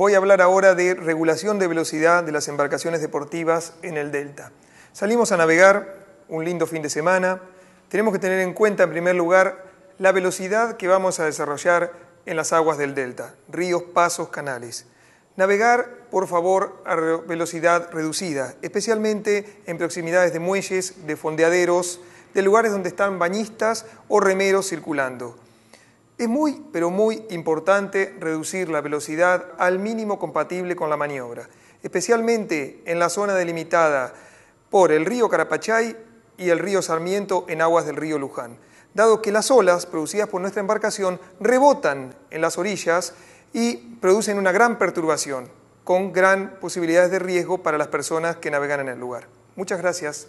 Voy a hablar ahora de regulación de velocidad de las embarcaciones deportivas en el delta. Salimos a navegar, un lindo fin de semana. Tenemos que tener en cuenta en primer lugar la velocidad que vamos a desarrollar en las aguas del delta, ríos, pasos, canales. Navegar, por favor, a velocidad reducida, especialmente en proximidades de muelles, de fondeaderos, de lugares donde están bañistas o remeros circulando. Es muy, pero muy importante reducir la velocidad al mínimo compatible con la maniobra, especialmente en la zona delimitada por el río Carapachay y el río Sarmiento en aguas del río Luján, dado que las olas producidas por nuestra embarcación rebotan en las orillas y producen una gran perturbación, con gran posibilidades de riesgo para las personas que navegan en el lugar. Muchas gracias.